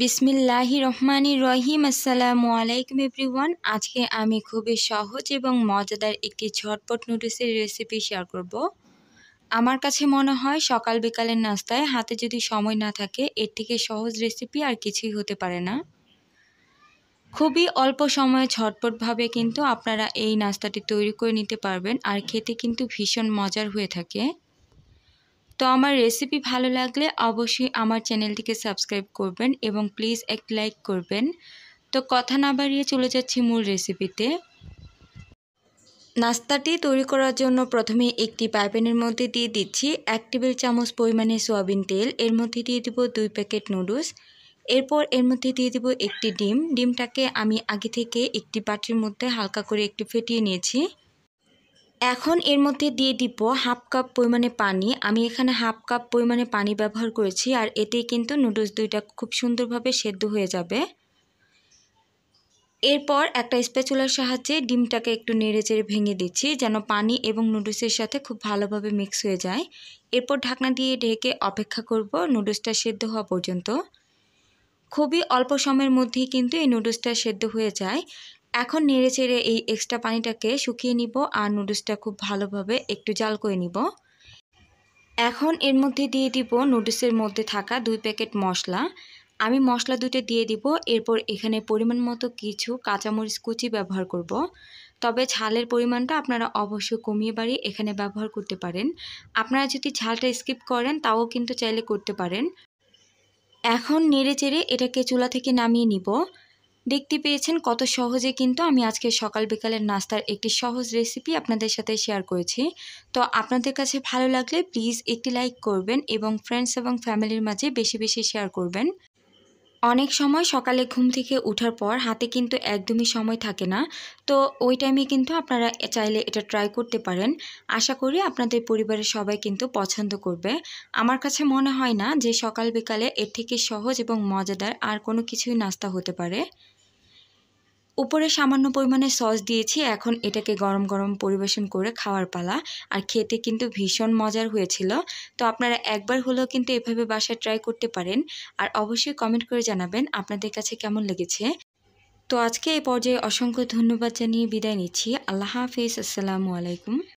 বিসমিল্লাহি রহমানি রহিম আসসালামু আলাইকুম এভরিওয়ান আজকে আমি খুবই সহজ এবং মজাদার একটি ঝটপট নুডলসের রেসিপি শেয়ার করব আমার কাছে মনে হয় সকাল বিকালের নাস্তায় হাতে যদি সময় না থাকে এর থেকে সহজ রেসিপি আর কিছুই হতে পারে না খুবই অল্প সময়ে ঝটপটভাবে কিন্তু আপনারা এই নাস্তাটি তৈরি করে নিতে পারবেন আর খেতে কিন্তু ভীষণ মজার হয়ে থাকে তো আমার রেসিপি ভালো লাগলে অবশ্যই আমার চ্যানেলটিকে সাবস্ক্রাইব করবেন এবং প্লিজ এক লাইক করবেন তো কথা না বাড়িয়ে চলে যাচ্ছি মূল রেসিপিতে নাস্তাটি তৈরি করার জন্য প্রথমে একটি পাইপেনের মধ্যে দিয়ে দিচ্ছি এক টেবিল চামচ পরিমাণে সয়াবিন তেল এর মধ্যে দিয়ে দেবো দুই প্যাকেট নুডলস এরপর এর মধ্যে দিয়ে দেবো একটি ডিম ডিমটাকে আমি আগে থেকে একটি পাটির মধ্যে হালকা করে একটু ফেটিয়ে নিয়েছি এখন এর মধ্যে দিয়ে দিব হাফ কাপ পরিমাণে পানি আমি এখানে হাফ কাপ পরিমাণে পানি ব্যবহার করেছি আর এতেই কিন্তু নুডলস দুইটা খুব সুন্দরভাবে সেদ্ধ হয়ে যাবে এরপর একটা স্প্যাচুলার সাহায্যে ডিমটাকে একটু নেড়ে চেড়ে ভেঙে দিচ্ছি যেন পানি এবং নুডলসের সাথে খুব ভালোভাবে মিক্স হয়ে যায় এরপর ঢাকনা দিয়ে ঢেকে অপেক্ষা করব নুডলসটা সেদ্ধ হওয়া পর্যন্ত খুবই অল্প সময়ের মধ্যেই কিন্তু এই নুডলসটা সেদ্ধ হয়ে যায় এখন নেড়ে চেড়ে এই এক্সট্রা পানিটাকে শুকিয়ে নিব আর নুডলসটা খুব ভালোভাবে একটু জাল করে নিব এখন এর মধ্যে দিয়ে দিব নুডলসের মধ্যে থাকা দুই প্যাকেট মশলা আমি মশলা দুটো দিয়ে দিব এরপর এখানে পরিমাণ মতো কিছু কাঁচামরিচ কুচি ব্যবহার করব। তবে ঝালের পরিমাণটা আপনারা অবশ্যই কমিয়ে বাড়িয়ে এখানে ব্যবহার করতে পারেন আপনারা যদি ঝালটা স্কিপ করেন তাও কিন্তু চাইলে করতে পারেন এখন নেড়ে চেড়ে এটাকে চুলা থেকে নামিয়ে নিব দেখতে পেয়েছেন কত সহজে কিন্তু আমি আজকে সকাল বিকালের নাস্তার একটি সহজ রেসিপি আপনাদের সাথে শেয়ার করেছি তো আপনাদের কাছে ভালো লাগলে প্লিজ একটি লাইক করবেন এবং ফ্রেন্ডস এবং ফ্যামিলির মাঝে বেশি বেশি শেয়ার করবেন অনেক সময় সকালে ঘুম থেকে ওঠার পর হাতে কিন্তু একদমই সময় থাকে না তো ওই টাইমে কিন্তু আপনারা চাইলে এটা ট্রাই করতে পারেন আশা করি আপনাদের পরিবারের সবাই কিন্তু পছন্দ করবে আমার কাছে মনে হয় না যে সকাল বিকালে এর থেকে সহজ এবং মজাদার আর কোনো কিছুই নাস্তা হতে পারে উপরে সামান্য পরিমাণে সস দিয়েছি এখন এটাকে গরম গরম পরিবেশন করে খাওয়ার পালা আর খেতে কিন্তু ভীষণ মজার হয়েছিল তো আপনারা একবার হলেও কিন্তু এভাবে বাসায় ট্রাই করতে পারেন আর অবশ্যই কমেন্ট করে জানাবেন আপনাদের কাছে কেমন লেগেছে তো আজকে এই পর্যায়ে অসংখ্য ধন্যবাদ জানিয়ে বিদায় নিচ্ছি আল্লাহ হাফিজ আসসালামু আলাইকুম